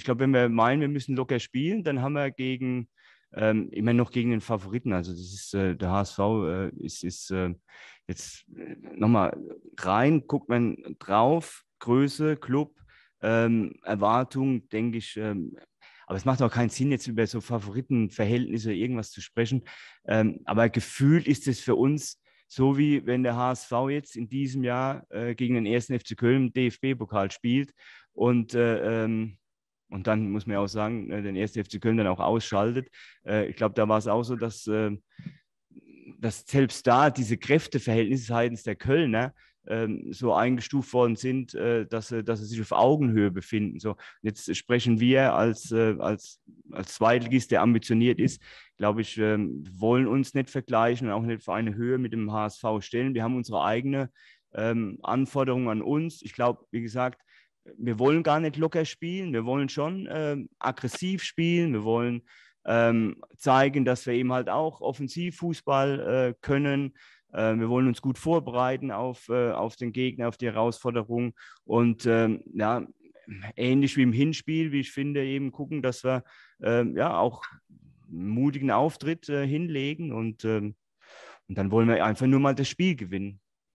ich glaube, wenn wir meinen, wir müssen locker spielen, dann haben wir gegen ähm, immer noch gegen den Favoriten. Also das ist äh, der HSV äh, ist, ist äh, jetzt äh, nochmal rein, guckt man drauf, Größe, Club, ähm, Erwartung, denke ich. Ähm, aber es macht auch keinen Sinn, jetzt über so Favoritenverhältnisse irgendwas zu sprechen. Ähm, aber gefühlt ist es für uns so wie wenn der HSV jetzt in diesem Jahr äh, gegen den ersten FC Köln DFB-Pokal spielt und äh, ähm, und dann muss man ja auch sagen, äh, den 1. FC Köln dann auch ausschaltet. Äh, ich glaube, da war es auch so, dass, ähm, dass selbst da diese Kräfteverhältnisse seitens der Kölner ähm, so eingestuft worden sind, äh, dass, sie, dass sie sich auf Augenhöhe befinden. So, jetzt sprechen wir als, als, als Zweitligist, der ambitioniert ist, glaube ich, ähm, wollen uns nicht vergleichen und auch nicht für eine Höhe mit dem HSV stellen. Wir haben unsere eigene Anforderung an uns. Ich glaube, wie gesagt, wir wollen gar nicht locker spielen, wir wollen schon ähm, aggressiv spielen, wir wollen ähm, zeigen, dass wir eben halt auch Offensivfußball äh, können. Ähm, wir wollen uns gut vorbereiten auf, äh, auf den Gegner, auf die Herausforderung und ähm, ja, ähnlich wie im Hinspiel, wie ich finde, eben gucken, dass wir ähm, ja auch einen mutigen Auftritt äh, hinlegen und, ähm, und dann wollen wir einfach nur mal das Spiel gewinnen.